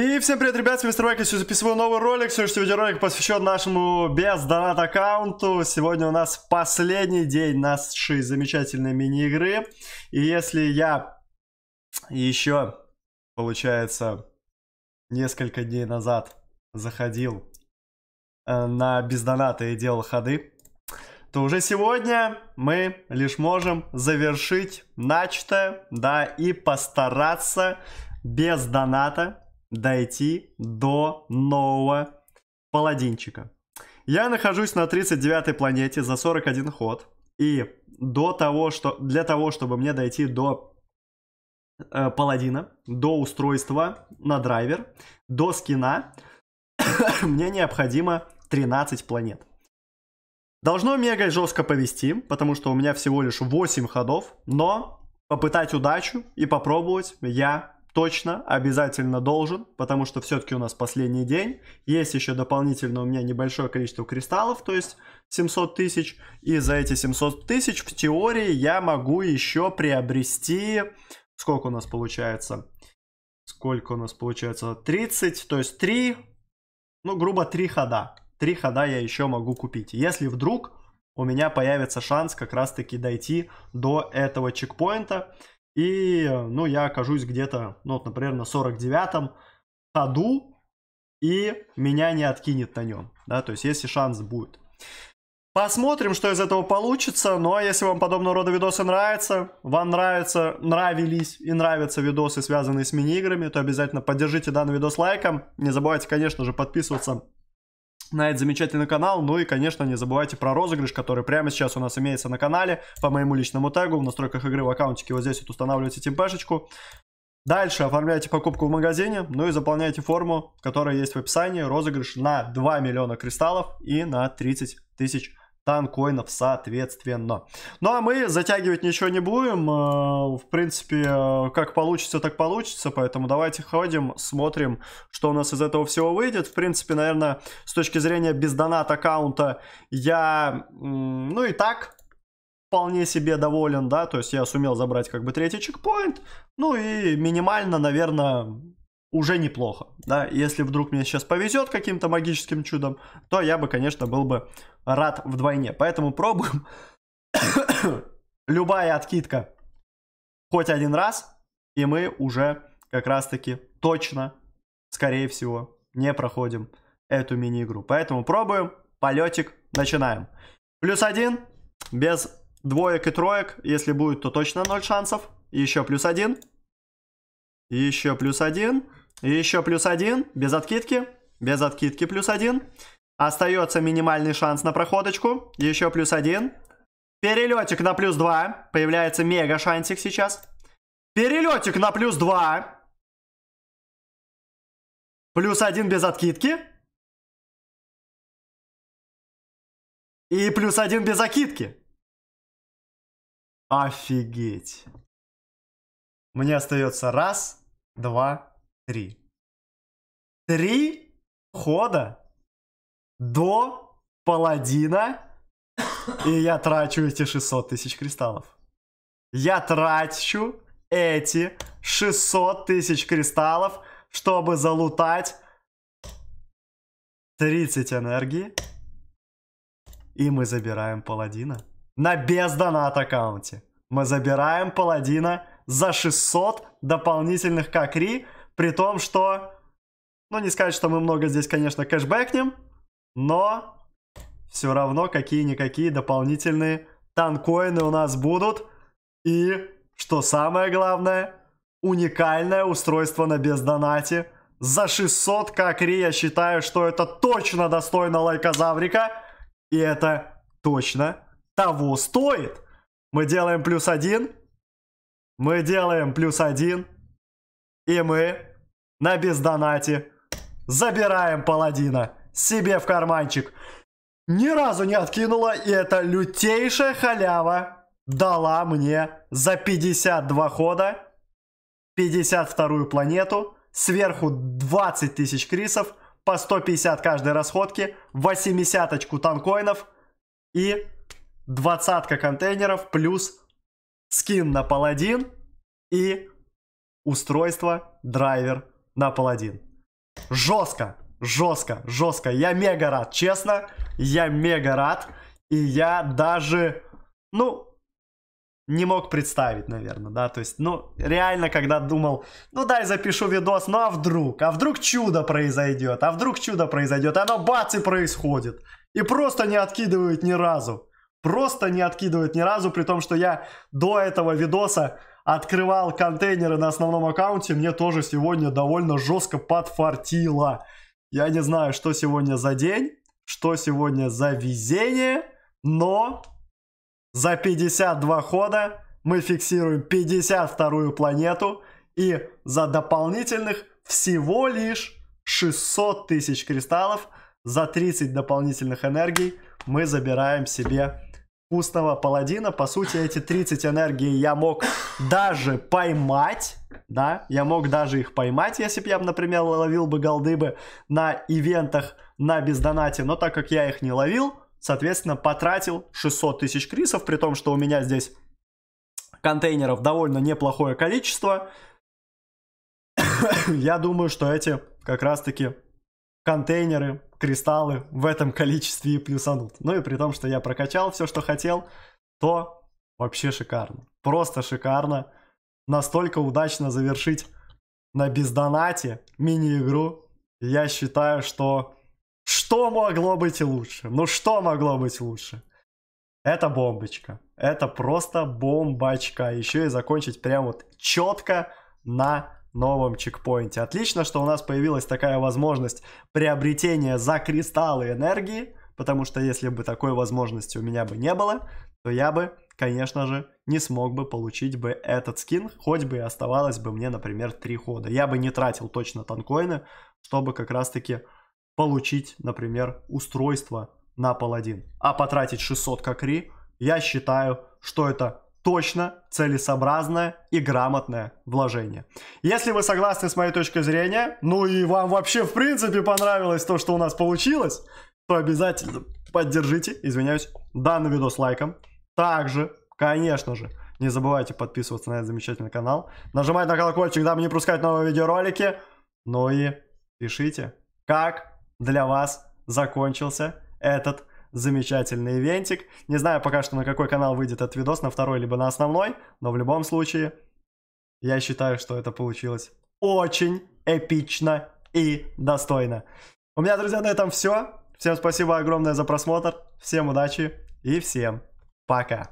И всем привет, ребят, с вами Стройка, сегодня записываю новый ролик, сегодняшний видеоролик посвящен нашему без донат аккаунту. Сегодня у нас последний день нашей замечательной мини-игры. И если я еще, получается, несколько дней назад заходил э, на без доната и делал ходы, то уже сегодня мы лишь можем завершить начатое, да, и постараться без доната дойти до нового паладинчика. Я нахожусь на 39-й планете за 41 ход. И до того, что, для того, чтобы мне дойти до э, паладина, до устройства на драйвер, до скина, мне необходимо 13 планет. Должно мега жестко повести, потому что у меня всего лишь 8 ходов, но попытать удачу и попробовать я точно, обязательно должен, потому что все-таки у нас последний день. Есть еще дополнительно у меня небольшое количество кристаллов, то есть 700 тысяч. И за эти 700 тысяч в теории я могу еще приобрести... Сколько у нас получается? Сколько у нас получается? 30, то есть 3, ну, грубо 3 хода. 3 хода я еще могу купить. Если вдруг у меня появится шанс как раз-таки дойти до этого чекпоинта. И, э, ну, я окажусь где-то, ну, вот, например, на 49-м ходу, и меня не откинет на нем, да, то есть если шанс будет. Посмотрим, что из этого получится. Ну а если вам подобного рода видосы нравятся, вам нравятся, нравились и нравятся видосы, связанные с мини-играми, то обязательно поддержите данный видос лайком. Не забывайте, конечно же, подписываться на этот замечательный канал. Ну и, конечно, не забывайте про розыгрыш, который прямо сейчас у нас имеется на канале. По моему личному тегу в настройках игры в аккаунтике вот здесь вот устанавливаете темпешечку. Дальше оформляйте покупку в магазине, ну и заполняйте форму, которая есть в описании. Розыгрыш на 2 миллиона кристаллов и на 30 тысяч стан коинов соответственно. Ну а мы затягивать ничего не будем. Э, в принципе, э, как получится, так получится. Поэтому давайте ходим, смотрим, что у нас из этого всего выйдет. В принципе, наверное, с точки зрения без донат аккаунта я, ну и так, вполне себе доволен, да. То есть я сумел забрать как бы третий чекпоинт. Ну и минимально, наверное уже неплохо, да, если вдруг мне сейчас повезет каким-то магическим чудом, то я бы, конечно, был бы рад вдвойне, поэтому пробуем любая откидка хоть один раз, и мы уже как раз-таки точно, скорее всего, не проходим эту мини-игру, поэтому пробуем, полетик, начинаем. Плюс один, без двоек и троек, если будет, то точно ноль шансов, еще плюс один, еще плюс один, и еще плюс один, без откидки. Без откидки плюс один. Остается минимальный шанс на проходочку. Еще плюс один. Перелетик на плюс два. Появляется мега шансик сейчас. Перелетик на плюс два. Плюс один без откидки. И плюс один без окидки. Офигеть. Мне остается раз, два, Три. Три хода до паладина, и я трачу эти 600 тысяч кристаллов. Я трачу эти 600 тысяч кристаллов, чтобы залутать 30 энергии. И мы забираем паладина. На бездонат аккаунте. Мы забираем паладина за 600 дополнительных какри. При том, что... Ну, не сказать, что мы много здесь, конечно, кэшбэкнем, но все равно какие-никакие дополнительные танкоины у нас будут. И, что самое главное, уникальное устройство на бездонате. За 600 кокри я считаю, что это точно достойно лайкозаврика. И это точно того стоит. Мы делаем плюс один. Мы делаем плюс один. И мы на бездонате забираем паладина себе в карманчик. Ни разу не откинула, и это лютейшая халява дала мне за 52 хода 52 ю планету, сверху 20 тысяч крисов, по 150 каждой расходки, 80 очку танкоинов и двадцатка контейнеров плюс скин на паладин и устройство, драйвер на паладин. Жестко, жестко, жестко. Я мега рад, честно. Я мега рад. И я даже, ну, не мог представить, наверное, да, то есть, ну, реально, когда думал, ну, дай запишу видос, ну, а вдруг, а вдруг чудо произойдет, а вдруг чудо произойдет, оно бац и происходит, и просто не откидывает ни разу, просто не откидывает ни разу, при том, что я до этого видоса открывал контейнеры на основном аккаунте, мне тоже сегодня довольно жестко подфартило. Я не знаю, что сегодня за день, что сегодня за везение, но за 52 хода мы фиксируем 52 планету и за дополнительных всего лишь 600 тысяч кристаллов за 30 дополнительных энергий мы забираем себе вкусного паладина. По сути, эти 30 энергии я мог даже поймать, да, я мог даже их поймать, если бы я, например, ловил бы голды бы на ивентах на бездонате, но так как я их не ловил, соответственно, потратил 600 тысяч крисов, при том, что у меня здесь контейнеров довольно неплохое количество. я думаю, что эти как раз-таки контейнеры, кристаллы в этом количестве и плюсанут. Ну и при том, что я прокачал все, что хотел, то вообще шикарно. Просто шикарно. Настолько удачно завершить на бездонате мини-игру. Я считаю, что что могло быть лучше? Ну что могло быть лучше? Это бомбочка. Это просто бомбочка. Еще и закончить прям вот четко на новом чекпоинте. Отлично, что у нас появилась такая возможность приобретения за кристаллы энергии, потому что если бы такой возможности у меня бы не было, то я бы, конечно же, не смог бы получить бы этот скин, хоть бы и оставалось бы мне, например, три хода. Я бы не тратил точно танкоины, чтобы как раз-таки получить, например, устройство на паладин. А потратить 600 кокри, я считаю, что это точно целесообразное и грамотное вложение. Если вы согласны с моей точкой зрения, ну и вам вообще в принципе понравилось то, что у нас получилось, то обязательно поддержите, извиняюсь, данный видос лайком. Также, конечно же, не забывайте подписываться на этот замечательный канал, нажимать на колокольчик, дабы не пропускать новые видеоролики, ну и пишите, как для вас закончился этот замечательный ивентик. Не знаю пока что, на какой канал выйдет этот видос, на второй либо на основной, но в любом случае, я считаю, что это получилось очень эпично и достойно. У меня, друзья, на этом все. Всем спасибо огромное за просмотр, всем удачи и всем пока.